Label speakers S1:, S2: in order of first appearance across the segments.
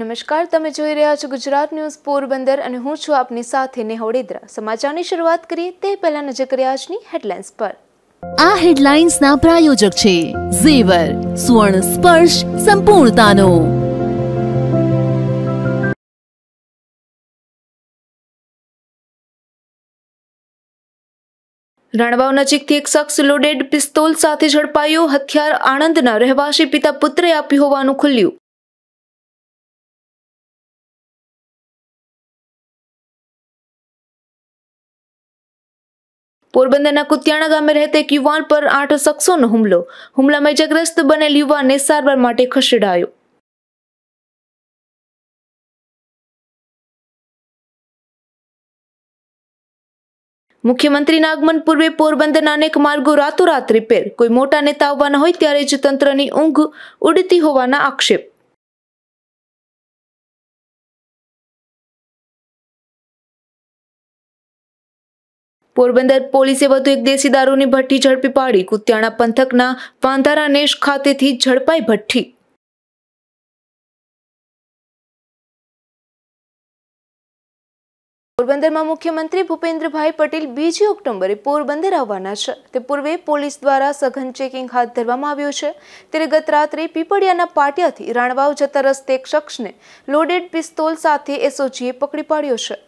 S1: નમસ્કાર તમે જોઈ રહ્યા છો ગુજરાત ન્યૂઝ પોરબંદર અને હું છું આપની સાથે નેહોળેદ્રા
S2: સમાચારની શરૂઆત કરીએ તે પહેલા નજર કરીએ આજની હેડલાઇન્સ પર આ હેડલાઇન્સના પ્રાયોજક
S1: છે ઝેવર સુવર્ણ સ્પર્શ સંપૂર્ણતાનો રણવાવ નજીકથી એક શખ્સ લોડેડ પિસ્તોલ સાથે ઝડપાયો હથિયાર આણંદના રહેવાસી પિતા પુત્રે આપ્યું હોવાનું ખુલ્યું પોરબંદરના કુતિયાણા ગામે રહેતા એક યુવાન પર આઠ શખ્સોનો હુમલો હુમલામાં ઇજાગ્રસ્ત બનેલ યુવાનને સારવાર માટે ખસેડાયો મુખ્યમંત્રીના આગમન પૂર્વે પોરબંદરના અનેક માર્ગો રાતોરાત રિપેર કોઈ મોટા નેતા આવવાના હોય ત્યારે જ તંત્રની ઊંઘ ઉડતી હોવાના આક્ષેપ પોરબંદર પોલીસે વધુ એક દેશી દારૂની ભઠ્ઠી ઝડપી પાડી કુતિયાણા પંથકના વાંધારાનેશ ખાતેથી ઝડપાઈ ભઠ્ઠી પોરબંદરમાં મુખ્યમંત્રી
S2: ભૂપેન્દ્રભાઈ પટેલ બીજી ઓક્ટોબરે પોરબંદર આવવાના છે તે પૂર્વે પોલીસ દ્વારા સઘન ચેકિંગ હાથ ધરવામાં આવ્યું છે ત્યારે ગત રાત્રે પીપળિયાના પાટિયાથી રાણવાવ જતા રસ્તે એક શખ્સને લોડેડ પિસ્તોલ સાથે એસઓજીએ પકડી પાડ્યો છે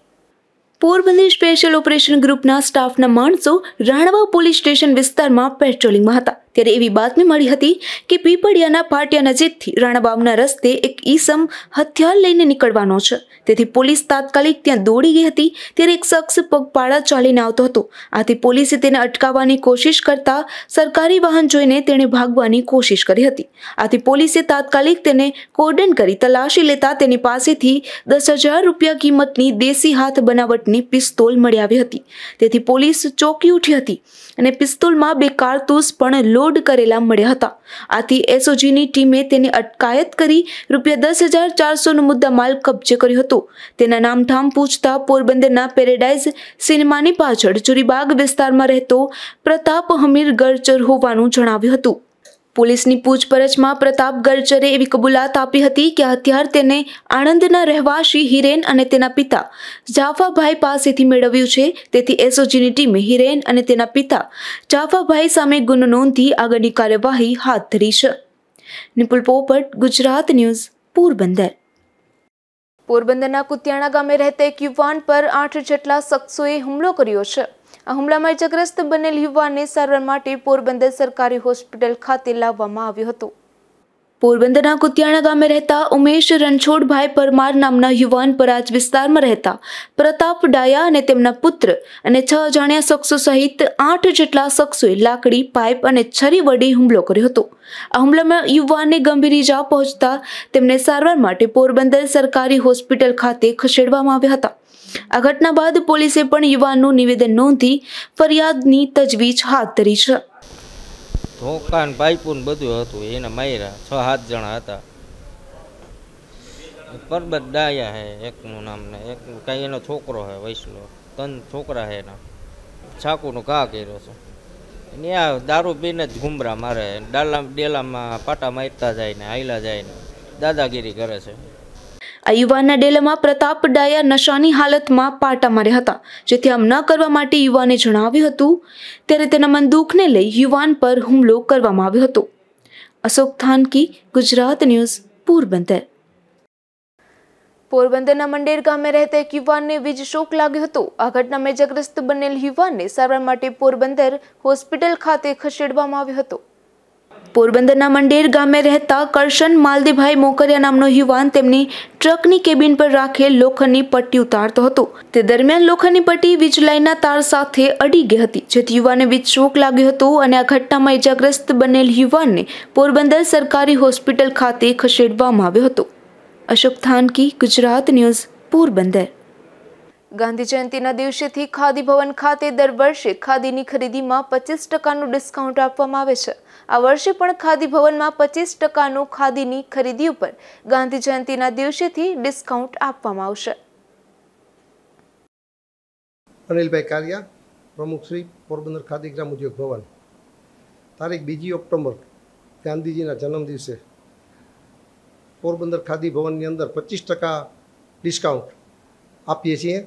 S2: પોરબંદર સ્પેશિયલ ઓપરેશન ગ્રુપના સ્ટાફના માણસો રાણવા પોલીસ સ્ટેશન વિસ્તારમાં પેટ્રોલિંગમાં હતા ત્યારે એવી બાતમી મળી હતી કે પીપળિયાના પાટિયા નજીકથી રાણાબામના રસ્તે એક ઈસમ હથિયાર લઈને નીકળવાનો છે તેથી પોલીસ તાત્કાલિક ત્યાં દોડી ગઈ હતી ત્યારે એક શખ્સ પગપાળા ચાલીને આવતો હતો આથી પોલીસે તેને અટકાવવાની કોશિશ કરતા સરકારી વાહન જોઈને તેણે ભાગવાની કોશિશ કરી હતી આથી પોલીસે તાત્કાલિક તેને કોર્ડન કરી તલાશી લેતા તેની પાસેથી દસ હજાર રૂપિયા કિંમતની દેશી હાથ બનાવટની પિસ્તોલ મળી આવી હતી તેથી પોલીસ ચોંકી ઉઠી હતી અને પિસ્તોલમાં બે કારતૂસ પણ લો લોડ કરેલા મળ્યા હતા આથી એસઓજીની ટીમે તેની અટકાયત કરી રૂપિયા દસ હજાર ચારસોનો માલ કબજે કર્યો હતો તેના નામઠામ પૂછતા પોરબંદરના પેરેડાઇઝ સિનેમાની પાછળ ચુરીબાગ વિસ્તારમાં રહેતો પ્રતાપ હમીર ગરચર હોવાનું જણાવ્યું હતું પોલીસની પૂછપરછમાં પ્રતાપ ગરચરે એવી કબૂલાત આપી હતી કે હથિયાર તેને આણંદના રહેવાસી હિરેન અને તેના પિતા જાફાભાઈ પાસેથી મેળવ્યું છે તેથી એસઓજીની ટીમે હિરેન અને તેના પિતા જાફાભાઈ સામે ગુનો નોંધી આગળની કાર્યવાહી હાથ ધરી છે નિપુલ પોપટ ગુજરાત ન્યૂઝ પોરબંદર પોરબંદરના કુતિયાણા ગામે રહેતા એક યુવાન પર આઠ જેટલા શખ્સોએ હુમલો કર્યો છે આ હુમલામાં ઇજાગ્રસ્ત બનેલ યુવાનને સારવાર માટે પોરબંદર સરકારી હોસ્પિટલ ખાતે લાવવામાં આવ્યો હતો પોરબંદરના કુતિયાણા ગામે રહેતા ઉમેશ રણછોડભાઈ પરમાર નામના યુવાન પરાજ વિસ્તારમાં રહેતા પ્રતાપ ડાયા અને તેમના પુત્ર અને છ અજાણ્યા શખ્સો સહિત આઠ જેટલા શખ્સોએ લાકડી પાઇપ અને છરી વડે હુમલો કર્યો હતો આ હુમલામાં યુવાનને ગંભીર ઇજા પહોંચતા તેમને સારવાર માટે પોરબંદર સરકારી હોસ્પિટલ ખાતે ખસેડવામાં આવ્યા હતા આ ઘટના બાદ પોલીસે પણ યુવાનનું નિવેદન નોંધી ફરિયાદની તજવીજ હાથ ધરી છે
S3: ધોકા ને પાઇપું બધું હતું એને માર્યા છ સાત જણા હતા પરબત ડાયા હે એકનું નામ ને એક કાંઈ એનો છોકરો હે વૈષ્ણવ તન છોકરા હે એના છાકુનો કા કર્યો છે ત્યાં દારૂ પીને જ ઘુમરા મારે ડાલા ડેલામાં પાટા મારતા જાય ને હાઈલા જાય ને દાદાગીરી કરે છે
S2: આ યુવાનના ડેલામાં પ્રતાપ ડાયા નશાની હાલતમાં પાટા માર્યા હતા જેથી આમ ન કરવા માટે યુવાને જણાવ્યું હતું ત્યારે તેના મન દુઃખને લઈ યુવાન પર હુમલો કરવામાં આવ્યો હતો અશોક થાનકી ગુજરાત ન્યૂઝ પોરબંદર પોરબંદરના મંડેર ગામે રહેતા એક યુવાનને વીજ શોક લાગ્યો હતો આ ઘટના મેજાગ્રસ્ત બનેલ યુવાનને સારવાર માટે પોરબંદર હોસ્પિટલ ખાતે ખસેડવામાં આવ્યો હતો પોરબંદરના મંડેર ગામે રહેતા કરશન માલદીભાઈ મોકરિયા નામનો યુવાન તેમની ટ્રકની કેબિન પર રાખેલ લોખંડની પટ્ટી ઉતારતો હતો તે દરમિયાન લોખંડની પટ્ટી વીજ લાઇનના તાર સાથે અડી ગઈ હતી જેથી યુવાને વીજ શોક લાગ્યો હતો અને આ ઘટનામાં ઇજાગ્રસ્ત બનેલ યુવાનને પોરબંદર સરકારી હોસ્પિટલ ખાતે ખસેડવામાં આવ્યો હતો અશોક થાનકી ગુજરાત ન્યૂઝ પોરબંદર ગાંધી જયંતિના દિવસેથી ખાદી ભવન ખાતે દર વર્ષે ખાદીની ખરીદીમાં પચીસ ટકાનું ડિસ્કાઉન્ટ આપવામાં આવે છે આ વર્ષે પણ ખાદી ભવનમાં પચીસ ટકાનું ખાદીની ખરીદી ઉપર ગાંધી જયંતિના દિવસેથી ડિસ્કાઉન્ટ આપવામાં આવશે
S4: અનિલભાઈ પ્રમુખ શ્રી પોરબંદર ખાદી ગ્રામ ઉદ્યોગ ભવન તારીખ બીજી ઓક્ટોબર ગાંધીજીના જન્મદિવસે પોરબંદર ખાદી ભવનની અંદર પચીસ ટકા ડિસ્કાઉન્ટ આપીએ છીએ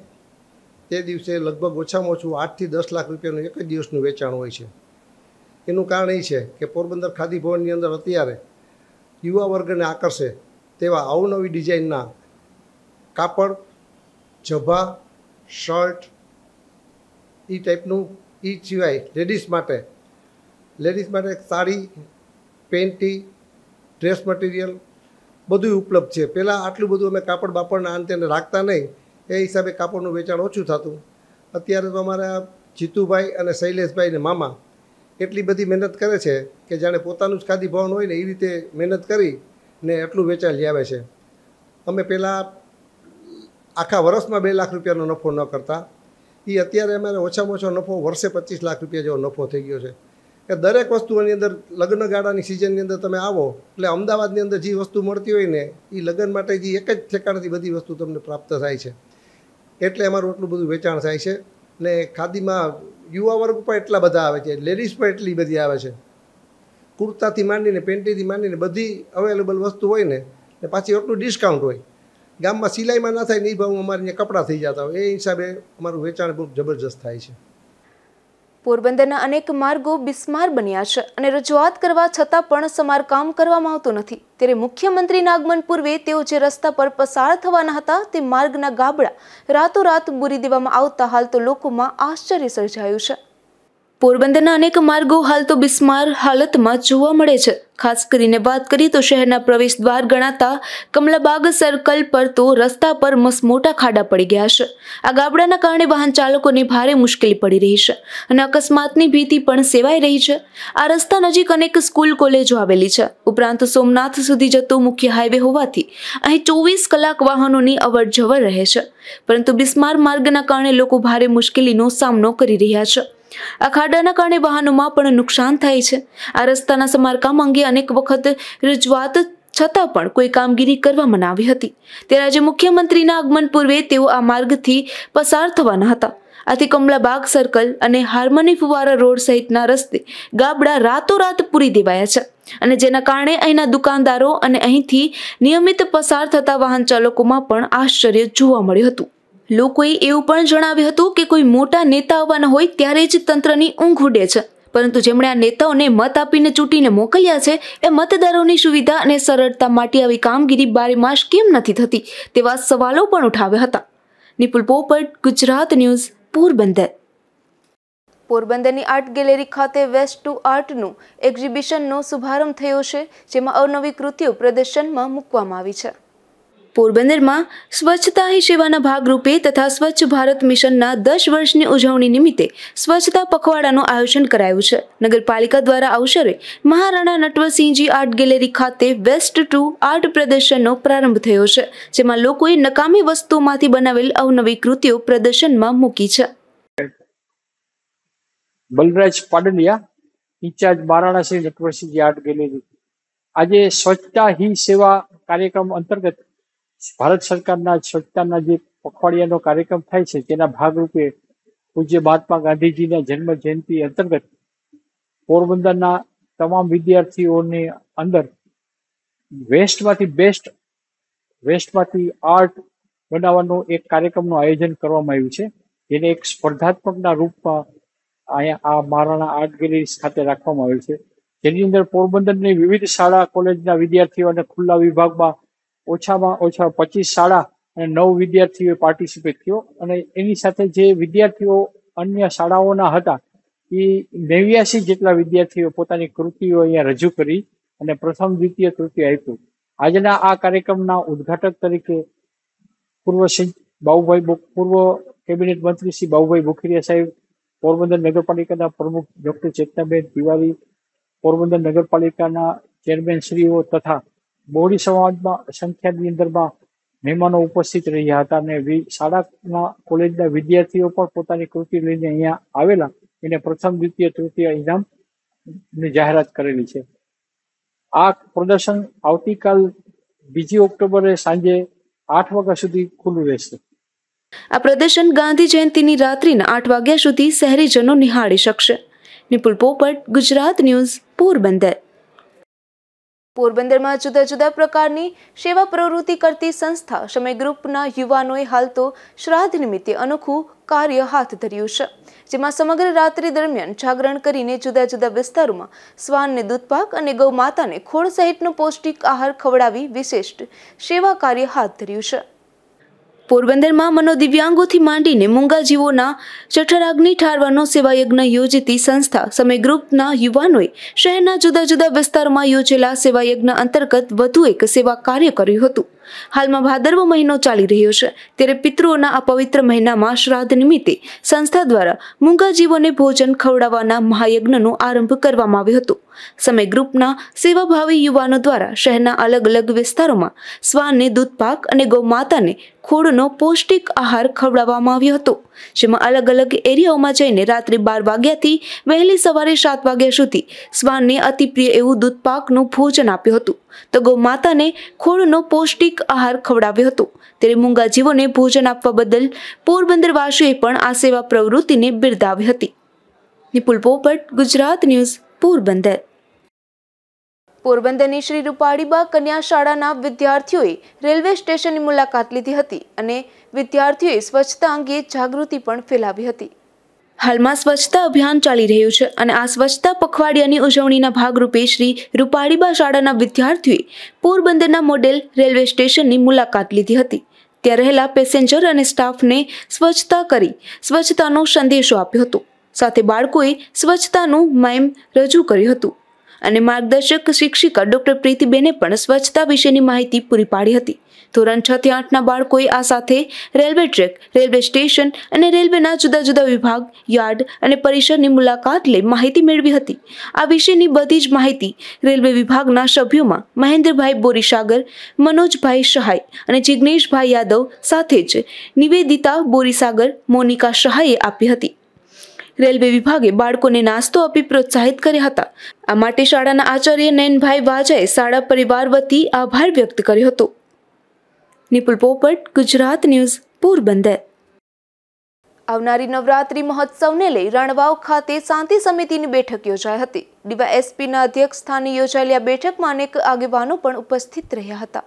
S4: તે દિવસે લગભગ ઓછામાં ઓછું આઠથી દસ લાખ રૂપિયાનું એક જ દિવસનું વેચાણ હોય છે એનું કારણ એ છે કે પોરબંદર ખાદી ભવનની અંદર અત્યારે યુવા વર્ગને આકર્ષે તેવા અવનવી ડિઝાઇનના કાપડ જભા શર્ટ એ ટાઈપનું એ સિવાય લેડીઝ માટે લેડીઝ માટે સાડી પેન્ટી ડ્રેસ મટીરિયલ બધું ઉપલબ્ધ છે પહેલાં આટલું બધું અમે કાપડ બાપડના અંતે રાખતા નહીં એ હિસાબે કાપડનું વેચાણ ઓછું થતું અત્યારે તો અમારા જીતુભાઈ અને શૈલેષભાઈને મામા એટલી બધી મહેનત કરે છે કે જાણે પોતાનું જ ખાદી ભવન હોય ને એ રીતે મહેનત કરી ને એટલું વેચાણ લાવે છે અમે પહેલાં આખા વર્ષમાં બે લાખ રૂપિયાનો નફો ન કરતા એ અત્યારે અમારે ઓછામાં ઓછો નફો વર્ષે પચીસ લાખ રૂપિયા જેવો નફો થઈ ગયો છે કે દરેક વસ્તુઓની અંદર લગ્ન ગાળાની સિઝનની અંદર તમે આવો એટલે અમદાવાદની અંદર જે વસ્તુ મળતી હોય ને એ લગ્ન માટે જે એક જ ઠેકાણથી બધી વસ્તુ તમને પ્રાપ્ત થાય છે એટલે અમારું એટલું બધું વેચાણ થાય છે ને ખાદીમાં યુવા વર્ગ પણ એટલા બધા આવે છે લેડીઝ પણ એટલી બધી આવે છે કુર્તાથી માંડીને પેન્ટીથી માંડીને બધી અવેલેબલ વસ્તુ હોય ને ને પાછી એટલું ડિસ્કાઉન્ટ હોય ગામમાં સિલાઈમાં ના થાય ને એ ભાવ અમારે અહીંયા કપડાં થઈ જતા હોય એ હિસાબે અમારું વેચાણ બહુ જબરજસ્ત થાય છે
S2: પોરબંદરના અનેક માર્ગો બિસ્માર બન્યા છે અને રજૂઆત કરવા છતાં પણ સમારકામ કરવામાં આવતું નથી ત્યારે મુખ્યમંત્રીના આગમન પૂર્વે તેઓ જે રસ્તા પર પસાર થવાના હતા તે માર્ગના ગાબડા રાતોરાત બુરી દેવામાં આવતા હાલ તો લોકોમાં આશ્ચર્ય સર્જાયું છે પોરબંદરના અનેક માર્ગો હાલ તો બિસ્માર હાલતમાં જોવા મળે છે ખાસ કરીને વાત કરીએ તો શહેરના પ્રવેશ દ્વાર ગણાતા કમલાબાગ સર્કલ પર તો રસ્તા પર મસમોટા ખાડા પડી ગયા છે આ ગાબડાના કારણે વાહન ચાલકોને ભારે મુશ્કેલી પડી રહી છે અને અકસ્માતની ભીતિ પણ સેવાઈ રહી છે આ રસ્તા નજીક અનેક સ્કૂલ કોલેજો આવેલી છે ઉપરાંત સોમનાથ સુધી જતો મુખ્ય હાઈવે હોવાથી અહીં ચોવીસ કલાક વાહનોની અવરજવર રહે છે પરંતુ બિસ્માર માર્ગના કારણે લોકો ભારે મુશ્કેલીનો સામનો કરી રહ્યા છે આ ખાડાના કારણે વાહનોમાં પણ નુકસાન થાય છે આ રસ્તાના સમારકામ અંગે અનેક વખત રજૂઆત છતાં પણ કોઈ કામગીરી કરવામાં ન આવી હતી ત્યારે આજે મુખ્યમંત્રીના આગમન પૂર્વે તેઓ આ માર્ગથી પસાર થવાના હતા આથી કમલાબાગ સર્કલ અને હાર્મોની ફુવારા રોડ સહિતના રસ્તે ગાબડા રાતોરાત પૂરી દેવાયા છે અને જેના કારણે અહીંના દુકાનદારો અને અહીંથી નિયમિત પસાર થતા વાહન ચાલકોમાં પણ આશ્ચર્ય જોવા મળ્યું હતું લોકોએ એવું પણ જણાવ્યું હતું કે કોઈ મોટા નેતા આવવાના હોય ત્યારે જ તંત્રની ઊંઘ ઉડે છે પરંતુ જેમણે આ નેતાઓને મત આપીને ચૂંટીને મોકલ્યા છે એ મતદારોની સુવિધા અને સરળતા માટે આવી કામગીરી બારેમાસ કેમ નથી થતી તેવા સવાલો પણ ઉઠાવ્યા હતા નિપુલ પોપટ ગુજરાત ન્યૂઝ પોરબંદર પોરબંદરની આર્ટ ગેલેરી ખાતે વેસ્ટ ટુ આર્ટનું એક્ઝિબિશનનો શુભારંભ થયો છે જેમાં અવનવી કૃતિઓ પ્રદર્શનમાં મૂકવામાં આવી છે પોરબંદરમાં સ્વચ્છતા હી સેવાના ભાગરૂપે તથા સ્વચ્છ ભારત મિશનના દસ વર્ષની ઉજવણી નિમિત્તે સ્વચ્છતા પખવાડાનું આયોજન કરાયું છે નગરપાલિકા દ્વારા અવસરે મહારાણા નટવરસિંહજી આર્ટ ગેલેરી ખાતે વેસ્ટ ટુ આર્ટ પ્રદર્શનનો પ્રારંભ થયો છે જેમાં લોકોએ નકામી વસ્તુઓમાંથી બનાવેલ અવનવી કૃતિઓ પ્રદર્શનમાં મૂકી છે
S3: Balraj Padaniya incharge Maharana Shri Natwarsinhji art gallery આજે સ્વચ્છતા હી સેવા કાર્યક્રમ અંતર્ગત ભારત સરકારના સરકારના જે પખવાડિયાનો કાર્યક્રમ થાય છે તેના ભાગરૂપે પૂજ્ય મહાત્મા ગાંધીજીના જન્મ જયંતિ અંતર્ગત પોરબંદરના તમામ વિદ્યાર્થીઓની અંદર વેસ્ટમાંથી બેસ્ટ વેસ્ટમાંથી આર્ટ બનાવવાનો એક કાર્યક્રમનું આયોજન કરવામાં આવ્યું છે જેને એક સ્પર્ધાત્મકના રૂપમાં અહીંયા આ મહારાણા આર્ટ ગેલેરી ખાતે રાખવામાં આવ્યું છે જેની અંદર પોરબંદરની વિવિધ શાળા કોલેજના વિદ્યાર્થીઓને ખુલ્લા વિભાગમાં ઓછામાં ઓછા પચીસ શાળા અને નવ વિદ્યાર્થીઓએ પાર્ટિસિપેટ થયો અને એની સાથે જે વિદ્યાર્થીઓ અન્ય શાળાઓના હતા એ નેવ્યાસી જેટલા વિદ્યાર્થીઓ પોતાની કૃતિઓ અહીંયા રજૂ કરી અને પ્રથમ દ્વિતીય કૃતિ આપ્યું આજના આ કાર્યક્રમના ઉદઘાટક તરીકે પૂર્વ બાબુભાઈ પૂર્વ કેબિનેટ મંત્રી શ્રી બાબુભાઈ ભુખીરિયા સાહેબ પોરબંદર નગરપાલિકાના પ્રમુખ ડોક્ટર ચેતનાબેન તિવારી પોરબંદર નગરપાલિકાના ચેરમેન શ્રીઓ તથા બોડી સમાજમાં સંખ્યાની અંદરમાં મહેમાનો ઉપસ્થિત રહ્યા હતા અને શાળાના કોલેજના વિદ્યાર્થીઓ પણ પોતાની કૃતિ લઈને અહીંયા આવેલા એને પ્રથમ દ્વિતીય તૃતીય ઇનામની જાહેરાત કરેલી છે આ પ્રદર્શન આવતીકાલ બીજી ઓક્ટોબરે સાંજે
S2: આઠ વાગ્યા સુધી ખુલ્લું રહેશે આ પ્રદર્શન ગાંધી જયંતિની રાત્રિના આઠ વાગ્યા સુધી શહેરીજનો નિહાળી શકશે નિપુલ પોપટ ગુજરાત ન્યૂઝ પોરબંદર પોરબંદરમાં જુદા જુદા પ્રકારની સેવા પ્રવૃત્તિ કરતી સંસ્થા સમય ગ્રુપના યુવાનોએ હાલ તો શ્રાદ્ધ નિમિત્તે અનોખું કાર્ય હાથ ધર્યું છે જેમાં સમગ્ર રાત્રિ દરમિયાન જાગરણ કરીને જુદા જુદા વિસ્તારોમાં શ્વાનને દૂધપાક અને ગૌમાતાને ખોળ સહિતનો પૌષ્ટિક આહાર ખવડાવી વિશિષ્ટ સેવા કાર્ય હાથ ધર્યું છે પોરબંદરમાં મનોદિવ્યાંગોથી માંડીને મૂંગાજીવોના જઠરાગ્નિ ઠારવાનો સેવાયજ્ઞ યોજતી સંસ્થા સમય ગ્રુપના યુવાનોએ શહેરના જુદા જુદા વિસ્તારમાં યોજેલા સેવાયજ્ઞ અંતર્ગત વધુ એક સેવા કાર્ય કર્યું હતું હાલમાં ભાદરવો મહિનો ચાલી રહ્યો છે ત્યારે પિતૃઓના આ પવિત્ર મહિનામાં શ્રાદ્ધ નિમિત્તે સંસ્થા દ્વારા મૂંગાજીવોને ભોજન ખવડાવવાના મહાયજ્ઞનો આરંભ કરવામાં આવ્યો હતો સમય ગ્રુપના સેવાભાવી યુવાનો દ્વારા શહેરના અલગ અલગ વિસ્તારોમાં શ્વાનને દૂધપાક અને ગૌમાતાને ખોડનો પૌષ્ટિક આહાર ખવડાવવામાં આવ્યો હતો જેમાં અલગ અલગ એરિયાઓમાં જઈને રાત્રે બાર વાગ્યાથી વહેલી સવારે સાત વાગ્યા સુધી શ્વાનને અતિપ્રિય એવું દૂધપાકનું ભોજન આપ્યું હતું તો ગૌ માતાને ખોળનો પૌષ્ટિક આહાર ખવડાવ્યો હતો ત્યારે મૂંગાજીવોને ભોજન આપવા બદલ પોરબંદરવાસીઓએ પણ આ સેવા પ્રવૃત્તિને બિરદાવી હતી નિપુલ પોપટ ગુજરાત ન્યૂઝ પોરબંદર પોરબંદરની શ્રી રૂપાળીબા કન્યા શાળાના વિદ્યાર્થીઓએ રેલવે સ્ટેશનની મુલાકાત લીધી હતી અને વિદ્યાર્થીઓએ સ્વચ્છતા અંગે જાગૃતિ પણ ફેલાવી હતી હાલમાં સ્વચ્છતા અભિયાન ચાલી રહ્યું છે અને આ સ્વચ્છતા પખવાડિયાની ઉજવણીના ભાગરૂપે શ્રી રૂપાળીબા શાળાના વિદ્યાર્થીઓએ પોરબંદરના મોડેલ રેલવે સ્ટેશનની મુલાકાત લીધી હતી ત્યાં રહેલા પેસેન્જર અને સ્ટાફને સ્વચ્છતા કરી સ્વચ્છતાનો સંદેશો આપ્યો હતો સાથે બાળકોએ સ્વચ્છતાનું માઇમ રજૂ કર્યું હતું અને માર્ગદર્શક શિક્ષિકા ડોક્ટર પ્રીતિબેને પણ સ્વચ્છતા વિશેની માહિતી પૂરી પાડી હતી ધોરણ છ થી આઠના બાળકોએ આ સાથે રેલવે ટ્રેક રેલવે સ્ટેશન અને રેલવેના જુદા જુદા વિભાગ યાર્ડ અને પરિસરની મુલાકાત લઈ માહિતી મેળવી હતી આ વિશેની બધી જ માહિતી રેલવે વિભાગના સભ્યોમાં મહેન્દ્રભાઈ બોરીસાગર મનોજભાઈ સહાય અને જિજ્ઞેશભાઈ યાદવ સાથે જ નિવેદિતા બોરીસાગર મોનિકા સહાયે આપી હતી રેલવે વિભાગે બાળકોને નાસ્તો આપી પ્રોત્સાહિત કર્યા હતા આ માટે શાળાના આચાર્ય નયનભાઈ વાજાએ શાળા પરિવાર વતી આભાર વ્યક્ત કર્યો હતો નિપુલ પોપટ ગુજરાત ન્યૂઝ પોરબંદર આવનારી નવરાત્રી મહોત્સવને લઈ રણવાવ ખાતે શાંતિ સમિતિની બેઠક યોજાઈ હતી ડીવાયએસપીના અધ્યક્ષ સ્થાને યોજાયેલી આ બેઠકમાં અનેક આગેવાનો પણ ઉપસ્થિત રહ્યા હતા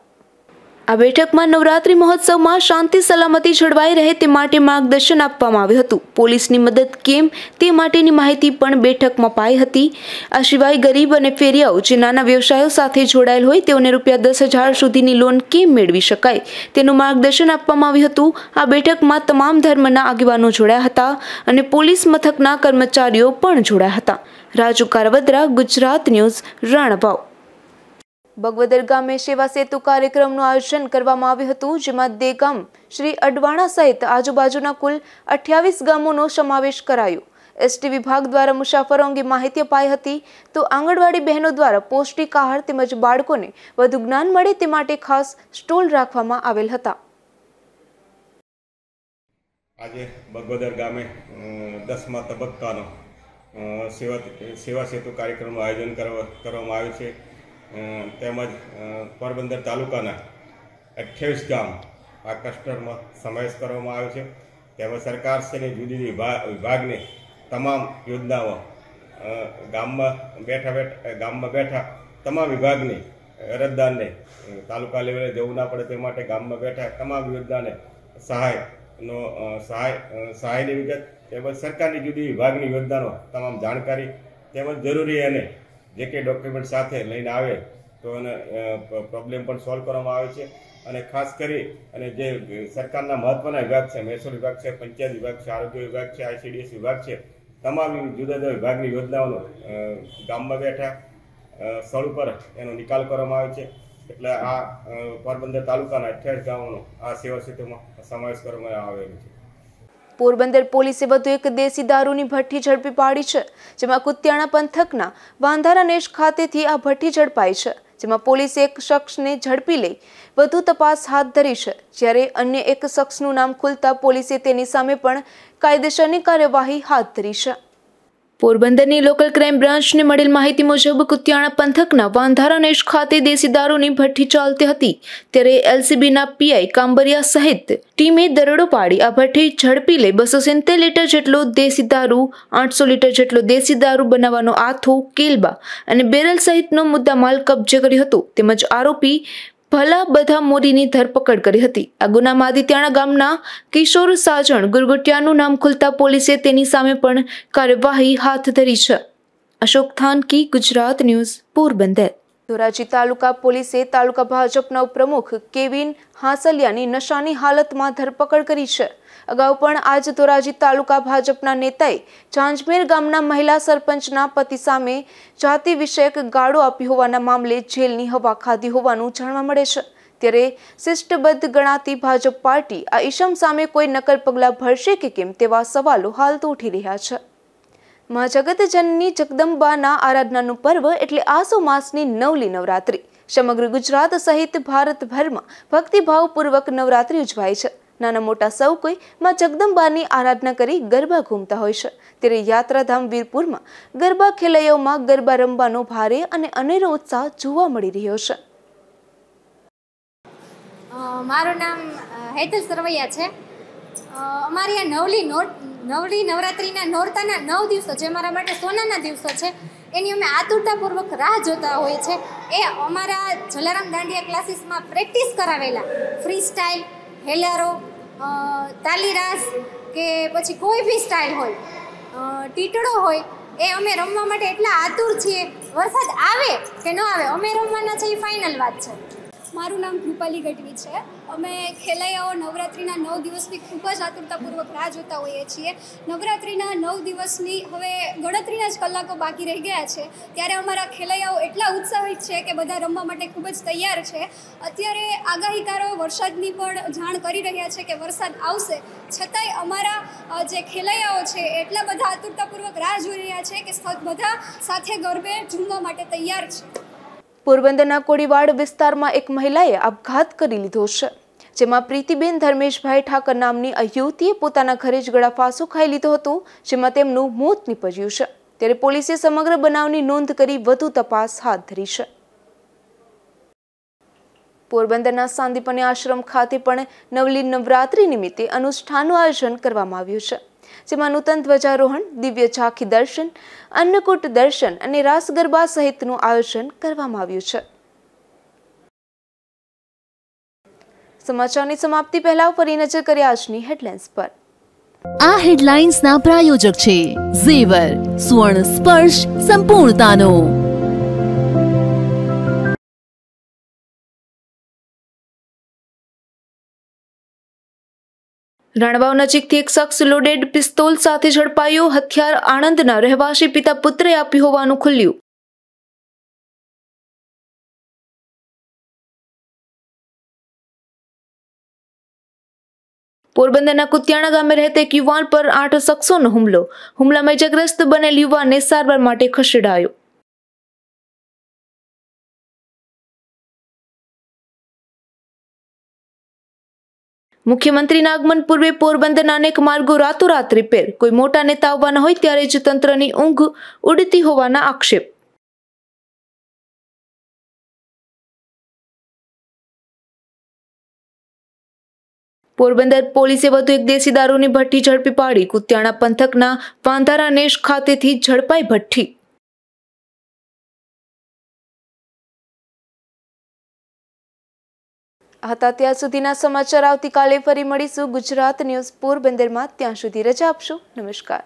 S2: આ બેઠકમાં નવરાત્રી મહોત્સવમાં શાંતિ સલામતી જળવાઈ રહે તે માટે માર્ગદર્શન આપવામાં આવ્યું હતું પોલીસની મદદ કેમ તે માટેની માહિતી પણ બેઠકમાં પાઈ હતી આ સિવાય ગરીબ અને ફેરિયાઓ જે નાના વ્યવસાયો સાથે જોડાયેલ હોય તેઓને રૂપિયા દસ હજાર સુધીની લોન કેમ મેળવી શકાય તેનું માર્ગદર્શન આપવામાં આવ્યું હતું આ બેઠકમાં તમામ ધર્મના આગેવાનો જોડ્યા હતા અને પોલીસ મથકના કર્મચારીઓ પણ જોડાયા હતા રાજુ કારવદરા ગુજરાત ન્યૂઝ રણભાવ ભગવદર ગામે સેવા સેતુ કાર્યક્રમનું આયોજન કરવામાં આવ્યું હતું જેમાં દેગામ શ્રી અડવાણા સહિત આજુબાજુના કુલ અઠ્યાવીસ ગામોનો સમાવેશ કરાયો એસટી વિભાગ દ્વારા મુસાફરો અંગે માહિતી અપાઈ હતી તો આંગણવાડી બહેનો દ્વારા પૌષ્ટિક આહાર તેમજ બાળકોને વધુ જ્ઞાન મળે તે માટે ખાસ સ્ટોલ રાખવામાં આવેલ હતા
S5: આજે ભગવદર ગામે દસમા તબક્કાનો સેવા સેવા સેતુ કાર્યક્રમનું આયોજન કરવામાં આવ્યું છે તેમજ પોરબંદર તાલુકાના અઠ્યાવીસ ગામ આ ક્લસ્ટરમાં સમાવેશ કરવામાં આવ્યો છે તેમજ સરકારશ્રીની શ્રીની જુદી જુદી વિભાગની તમામ યોજનાઓ ગામમાં બેઠા બેઠા ગામમાં બેઠા તમામ વિભાગની અરજદારને તાલુકા લેવલે જવું ના પડે તે માટે ગામમાં બેઠા તમામ યોજનાને સહાયનો સહાય સહાયની વિગત તેમજ સરકારની જુદી વિભાગની યોજનાનો તમામ જાણકારી તેમજ જરૂરી અને જે કંઈ ડોક્યુમેન્ટ સાથે લઈને આવે તો એને પ્રોબ્લેમ પણ સોલ્વ કરવામાં આવે છે અને ખાસ કરી અને જે સરકારના મહત્વના વિભાગ છે મહેસૂલ વિભાગ છે પંચાયત વિભાગ છે આરોગ્ય વિભાગ છે આઈસીડીએસ વિભાગ છે તમામ જુદા જુદા વિભાગની યોજનાઓનો ગામમાં બેઠા સ્થળ ઉપર એનો નિકાલ કરવામાં આવે છે એટલે આ પોરબંદર તાલુકાના અઠ્યાવીસ ગામોનો આ સેવા ક્ષેત્રમાં સમાવેશ કરવામાં આવેલો છે
S2: પોરબંદર પોલીસે વધુ એક દેશી દારૂની ભઠ્ઠી ઝડપી પાડી છે જેમાં કુતિયાણા પંથકના વાંધારાનેશ ખાતેથી આ ભઠ્ઠી ઝડપાઈ છે જેમાં પોલીસે એક શખ્સને ઝડપી લઈ વધુ તપાસ હાથ ધરી છે જ્યારે અન્ય એક શખ્સનું નામ ખુલતા પોલીસે તેની સામે પણ કાયદેસરની કાર્યવાહી હાથ ધરી છે પોરબંદરની લોકલ ક્રાઇમ બ્રાન્ચને મળેલ માહિતી મુજબ કુતિયાણા પંથકના વાંધારાનેશ ખાતે દેશી દારૂની ભઠ્ઠી ચાલતી હતી ત્યારે એલસીબીના પીઆઈ કાંબરિયા સહિત ટીમે દરોડો પાડી આ ભઠ્ઠી ઝડપી લઈ બસો સિત્તેર લીટર જેટલો દેશી દારૂ આઠસો લીટર જેટલો દેશી દારૂ બનાવવાનો આથો કેલબા અને બેરલ સહિતનો મુદ્દામાલ કબજે કર્યો હતો તેમજ આરોપી ભલા બધા મોરીની ધરપકડ કરી હતી આ ગુનામાં આદિત્યાણા ગામના કિશોર સાજણ ગુરગુટિયાનું નામ ખુલતા પોલીસે તેની સામે પણ કાર્યવાહી હાથ ધરી છે અશોક થાનકી ગુજરાત ન્યૂઝ પોરબંદર ધોરાજી તાલુકા પોલીસે તાલુકા ભાજપના ઉપપ્રમુખ કેવિન હાંસલિયાની નશાની હાલતમાં ધરપકડ કરી છે અગાઉ પણ આજ ધોરાજી તાલુકા ભાજપના નેતાએ ઝાંઝમેર ગામના મહિલા સરપંચના પતિ સામે જાતિ વિષયક ગાળો આપી હોવાના મામલે જેલની હવા ખાધી હોવાનું જાણવા મળે છે ત્યારે શિષ્ટબદ્ધ ગણાતી ભાજપ પાર્ટી આ ઈશમ સામે કોઈ નકલ પગલાં ભરશે કે કેમ તેવા સવાલો હાલ તો ઉઠી રહ્યા છે મા જગતજનની જગદંબાના આરાધનાનું પર્વ એટલે આસો માસની નવલી નવરાત્રિ સમગ્ર ગુજરાત સહિત ભારતભરમાં ભક્તિભાવપૂર્વક નવરાત્રિ ઉજવાય છે નાના મોટા સૌ કોઈ માં જગદંબાની આરાધના કરી ગરબા ઘૂમતા હોય છે ત્યારે યાત્રાધામ વીરપુરમાં ગરબા ખેલૈયાઓમાં ગરબા રમવાનો ભારે અને અનેરો ઉત્સાહ જોવા મળી રહ્યો છે મારું નામ હેતલ સરવૈયા છે અમારી આ નવલી નવલી નવરાત્રિના નોરતાના નવ દિવસો જે મારા માટે સોનાના દિવસો છે એની અમે આતુરતાપૂર્વક રાહ જોતા હોય છે એ અમારા જલારામ દાંડિયા ક્લાસીસમાં પ્રેક્ટિસ કરાવેલા ફ્રી સ્ટાઇલ હેલારો તાલી રાસ કે પછી કોઈ બી સ્ટાઇલ હોય ટીટડો હોય એ અમે રમવા માટે એટલા આતુર છીએ વરસાદ આવે કે ન આવે અમે રમવાના છે એ ફાઇનલ વાત છે મારું નામ કૃપાલી ગઢવી છે અમે ખેલૈયાઓ નવરાત્રિના નવ દિવસની ખૂબ જ આતુરતાપૂર્વક રાહ જોતા હોઈએ છીએ નવરાત્રિના નવ દિવસની હવે ગણતરીના જ કલાકો બાકી રહી ગયા છે ત્યારે અમારા ખેલૈયાઓ એટલા ઉત્સાહિત છે કે બધા રમવા માટે ખૂબ જ તૈયાર છે અત્યારે આગાહીકારો વરસાદની પણ જાણ કરી રહ્યા છે કે વરસાદ આવશે છતાંય અમારા જે ખેલૈયાઓ છે એટલા બધા આતુરતાપૂર્વક રાહ જોઈ રહ્યા છે કે બધા સાથે ગરબે ઝૂમવા માટે તૈયાર છે પોરબંદરના કોડીવાડ વિસ્તારમાં એક મહિલાએ આપઘાત કરી લીધો છે જેમાં પ્રીતિબેન ધર્મેશભાઈ ઠાકર નામની આ યુવતીએ પોતાના ઘરે જ ગળા ફાંસો ખાઈ લીધો હતો જેમાં તેમનું મોત નીપજ્યું છે ત્યારે પોલીસે સમગ્ર બનાવની નોંધ કરી વધુ તપાસ હાથ ધરી છે પોરબંદરના સાંદીપની આશ્રમ ખાતે પણ નવલી નવરાત્રી નિમિત્તે અનુષ્ઠાનનું આયોજન કરવામાં આવ્યું છે જેમાં નૂતન ધ્વજારોહણ દિવ્ય ઝાંખી દર્શન અન્નકૂટ દર્શન અને રાસ ગરબા સહિતનું આયોજન કરવામાં આવ્યું છે સમાચારની સમાપ્તિ પહેલા ફરી નજર કરી આજની હેડલાઇન્સ પર
S1: આ હેડલાઇન્સના પ્રાયોજક છે ઝેવર સુવર્ણ સ્પર્શ સંપૂર્ણતાનો રણવાવ નજીકથી એક શખ્સ લોડેડ પિસ્તોલ સાથે ઝડપાયો હથિયાર આણંદના રહેવાસી પિતા પુત્રે આપ્યું હોવાનું ખુલ્યું પોરબંદરના કુત્યાણા ગામે રહેતા એક યુવાન પર આઠ શખ્સોનો હુમલો હુમલામાં ઇજાગ્રસ્ત બનેલ યુવાનને સારવાર માટે ખસેડાયો મુખ્યમંત્રીના આગમન પૂર્વે પોરબંદરના અનેક માર્ગો રાતોરાત રિપેર કોઈ મોટા નેતા આવવાના હોય ત્યારે જ તંત્રની ઊંઘ ઉડતી હોવાના આક્ષેપ પોરબંદર પોલીસે વધુ એક દેશી દારૂની ભઠ્ઠી ઝડપી પાડી કુતિયાણા પંથકના વાંધારાનેશ ખાતેથી ઝડપાઈ ભઠ્ઠી હતા ત્યાં સુધીના સમાચાર આવતીકાલે ફરી મળીશું ગુજરાત ન્યૂઝ પોરબંદરમાં ત્યાં સુધી રજા આપશું નમસ્કાર